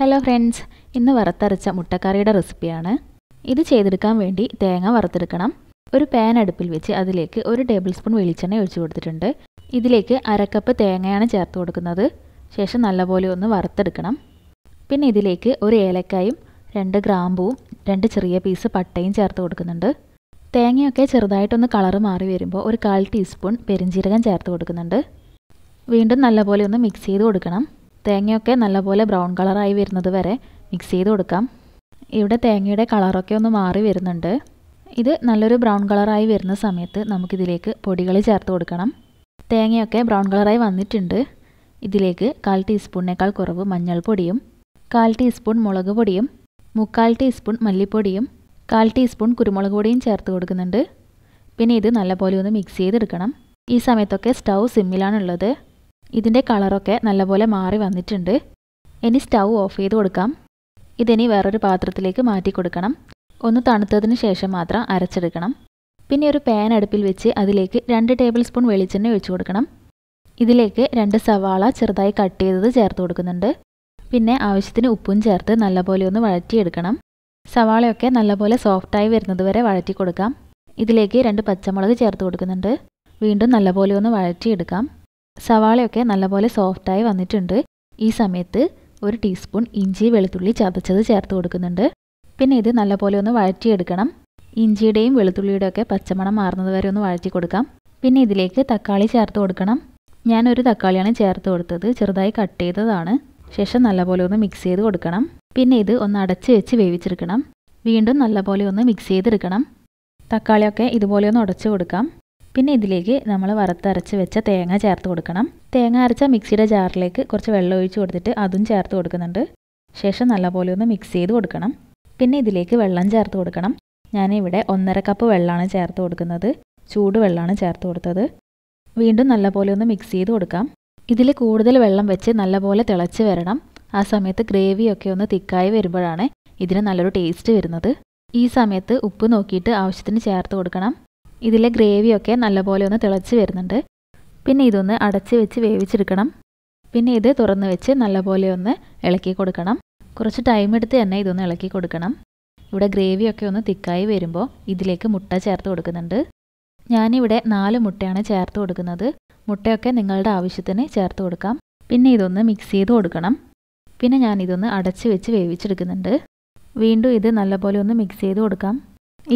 hello friends ഇന്ന് വറുത്തരച്ച മുട്ടക്കറിയുടെ റെസിപ്പിയാണ് ഇത് ചെയ്തെടുക്കാൻ വേണ്ടി തേങ്ങ വറുത്തെടുക്കണം ഒരു പാൻ അടുപ്പിൽ വെച്ച് അതിലേക്ക് ഒരു ടേബിൾ സ്പൂൺ വെളിച്ചെണ്ണ ഒഴിച്ചു കൊടുത്തിട്ടുണ്ട് ഇതിലേക്ക് അരക്കപ്പ് തേങ്ങയാണ് ചേർത്ത് കൊടുക്കുന്നത് ശേഷം നല്ലപോലെ ഒന്ന് വറുത്തെടുക്കണം പിന്നെ ഇതിലേക്ക് ഒരു ഏലക്കായും രണ്ട് ഗ്രാമ്പൂവും രണ്ട് ചെറിയ പീസ് പട്ടയും ചേർത്ത് കൊടുക്കുന്നുണ്ട് തേങ്ങയൊക്കെ ചെറുതായിട്ടൊന്ന് കളറ് മാറി വരുമ്പോൾ ഒരു കാൽ ടീസ്പൂൺ പെരിഞ്ചീരകം ചേർത്ത് കൊടുക്കുന്നുണ്ട് വീണ്ടും നല്ലപോലെ ഒന്ന് മിക്സ് ചെയ്ത് കൊടുക്കണം തേങ്ങയൊക്കെ നല്ലപോലെ ബ്രൗൺ കളറായി വരുന്നത് വരെ മിക്സ് ചെയ്ത് കൊടുക്കാം ഇവിടെ തേങ്ങയുടെ കളറൊക്കെ ഒന്ന് മാറി വരുന്നുണ്ട് ഇത് നല്ലൊരു ബ്രൗൺ കളറായി വരുന്ന സമയത്ത് നമുക്കിതിലേക്ക് പൊടികൾ ചേർത്ത് കൊടുക്കണം തേങ്ങയൊക്കെ ബ്രൗൺ കളറായി വന്നിട്ടുണ്ട് ഇതിലേക്ക് കാൽ ടീസ്പൂണിനേക്കാൾ കുറവ് മഞ്ഞൾപ്പൊടിയും കാൽ ടീസ്പൂൺ മുളക് പൊടിയും മുക്കാൽ ടീസ്പൂൺ മല്ലിപ്പൊടിയും കാൽ ടീസ്പൂൺ കുരുമുളക് പൊടിയും ചേർത്ത് കൊടുക്കുന്നുണ്ട് പിന്നെ ഇത് നല്ലപോലെ ഒന്ന് മിക്സ് ചെയ്തെടുക്കണം ഈ സമയത്തൊക്കെ സ്റ്റൗ സിമ്മിലാണുള്ളത് ഇതിൻ്റെ കളറൊക്കെ നല്ലപോലെ മാറി വന്നിട്ടുണ്ട് ഇനി സ്റ്റൗ ഓഫ് ചെയ്ത് കൊടുക്കാം ഇതിനി വേറൊരു പാത്രത്തിലേക്ക് മാറ്റി കൊടുക്കണം ഒന്ന് തണുത്തതിന് ശേഷം മാത്രം അരച്ചെടുക്കണം പിന്നെ ഒരു പാൻ അടുപ്പിൽ വെച്ച് അതിലേക്ക് രണ്ട് ടേബിൾ സ്പൂൺ വെളിച്ചെണ്ണ ഒഴിച്ചു കൊടുക്കണം ഇതിലേക്ക് രണ്ട് സവാള ചെറുതായി കട്ട് ചെയ്തത് ചേർത്ത് കൊടുക്കുന്നുണ്ട് പിന്നെ ആവശ്യത്തിന് ഉപ്പും ചേർത്ത് നല്ലപോലെ ഒന്ന് വഴറ്റിയെടുക്കണം സവാളയൊക്കെ നല്ലപോലെ സോഫ്റ്റായി വരുന്നത് വരെ വഴറ്റി കൊടുക്കാം ഇതിലേക്ക് രണ്ട് പച്ചമുളക് ചേർത്ത് കൊടുക്കുന്നുണ്ട് വീണ്ടും നല്ലപോലെ ഒന്ന് വഴറ്റിയെടുക്കാം സവാളയൊക്കെ നല്ലപോലെ സോഫ്റ്റായി വന്നിട്ടുണ്ട് ഈ സമയത്ത് ഒരു ടീസ്പൂൺ ഇഞ്ചി വെളുത്തുള്ളി ചതച്ചത് ചേർത്ത് കൊടുക്കുന്നുണ്ട് പിന്നെ ഇത് നല്ലപോലെ ഒന്ന് വഴറ്റിയെടുക്കണം ഇഞ്ചിയുടെയും വെളുത്തുള്ളിയുടെയൊക്കെ പച്ചമണം മാറുന്നത് വരെ ഒന്ന് വഴറ്റി കൊടുക്കാം പിന്നെ ഇതിലേക്ക് തക്കാളി ചേർത്ത് കൊടുക്കണം ഞാനൊരു തക്കാളിയാണ് ചേർത്ത് കൊടുത്തത് ചെറുതായി കട്ട് ചെയ്തതാണ് ശേഷം നല്ലപോലെ ഒന്ന് മിക്സ് ചെയ്ത് കൊടുക്കണം പിന്നെ ഇത് ഒന്ന് അടച്ച് വെച്ച് വേവിച്ചെടുക്കണം വീണ്ടും നല്ലപോലെ ഒന്ന് മിക്സ് ചെയ്തെടുക്കണം തക്കാളിയൊക്കെ ഇതുപോലെ ഒന്ന് ഉടച്ചു കൊടുക്കാം പിന്നെ ഇതിലേക്ക് നമ്മൾ വറുത്തരച്ച് വെച്ച തേങ്ങ ചേർത്ത് കൊടുക്കണം തേങ്ങ അരച്ച മിക്സിയുടെ ജാറിലേക്ക് കുറച്ച് വെള്ളം ഒഴിച്ച് കൊടുത്തിട്ട് അതും ചേർത്ത് കൊടുക്കുന്നുണ്ട് ശേഷം നല്ലപോലെ ഒന്ന് മിക്സ് ചെയ്ത് കൊടുക്കണം പിന്നെ ഇതിലേക്ക് വെള്ളം ചേർത്ത് കൊടുക്കണം ഞാനിവിടെ ഒന്നര കപ്പ് വെള്ളമാണ് ചേർത്ത് കൊടുക്കുന്നത് ചൂട് വെള്ളമാണ് ചേർത്ത് കൊടുത്തത് വീണ്ടും നല്ലപോലെ ഒന്ന് മിക്സ് ചെയ്ത് കൊടുക്കാം ഇതിൽ കൂടുതൽ വെള്ളം വെച്ച് നല്ലപോലെ തിളച്ച് വരണം ആ സമയത്ത് ഗ്രേവിയൊക്കെ ഒന്ന് തിക്കായി വരുമ്പോഴാണ് ഇതിന് നല്ലൊരു ടേസ്റ്റ് വരുന്നത് ഈ സമയത്ത് ഉപ്പ് നോക്കിയിട്ട് ആവശ്യത്തിന് ചേർത്ത് കൊടുക്കണം ഇതിലെ ഗ്രേവിയൊക്കെ നല്ലപോലെ ഒന്ന് തിളച്ച് വരുന്നുണ്ട് പിന്നെ ഇതൊന്ന് അടച്ച് വെച്ച് വേവിച്ചെടുക്കണം പിന്നെ ഇത് തുറന്ന് വെച്ച് നല്ലപോലെ ഒന്ന് ഇളക്കി കൊടുക്കണം കുറച്ച് ടൈം എടുത്ത് തന്നെ ഇതൊന്ന് ഇളക്കി കൊടുക്കണം ഇവിടെ ഗ്രേവിയൊക്കെ ഒന്ന് തിക്കായി വരുമ്പോൾ ഇതിലേക്ക് മുട്ട ചേർത്ത് കൊടുക്കുന്നുണ്ട് ഞാനിവിടെ നാല് മുട്ടയാണ് ചേർത്ത് കൊടുക്കുന്നത് മുട്ടയൊക്കെ നിങ്ങളുടെ ആവശ്യത്തിന് ചേർത്ത് കൊടുക്കാം പിന്നെ ഇതൊന്ന് മിക്സ് ചെയ്ത് കൊടുക്കണം പിന്നെ ഞാനിതൊന്ന് അടച്ച് വെച്ച് വേവിച്ചെടുക്കുന്നുണ്ട് വീണ്ടും ഇത് നല്ലപോലെ ഒന്ന് മിക്സ് ചെയ്ത് കൊടുക്കാം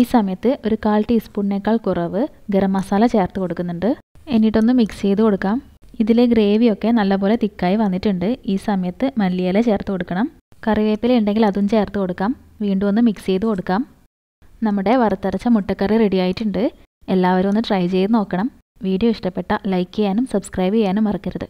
ഈ സമയത്ത് ഒരു കാൽ ടീസ്പൂണിനേക്കാൾ കുറവ് ഗരം മസാല ചേർത്ത് കൊടുക്കുന്നുണ്ട് എന്നിട്ടൊന്ന് മിക്സ് ചെയ്ത് കൊടുക്കാം ഇതിലെ ഗ്രേവിയൊക്കെ നല്ലപോലെ തിക്കായി വന്നിട്ടുണ്ട് ഈ സമയത്ത് മല്ലിയില ചേർത്ത് കൊടുക്കണം കറിവേപ്പില ഉണ്ടെങ്കിൽ അതും ചേർത്ത് കൊടുക്കാം വീണ്ടും ഒന്ന് മിക്സ് ചെയ്ത് കൊടുക്കാം നമ്മുടെ വറുത്തരച്ച മുട്ടക്കറി റെഡി ആയിട്ടുണ്ട് എല്ലാവരും ഒന്ന് ട്രൈ ചെയ്ത് നോക്കണം വീഡിയോ ഇഷ്ടപ്പെട്ട ലൈക്ക് ചെയ്യാനും സബ്സ്ക്രൈബ് ചെയ്യാനും മറക്കരുത്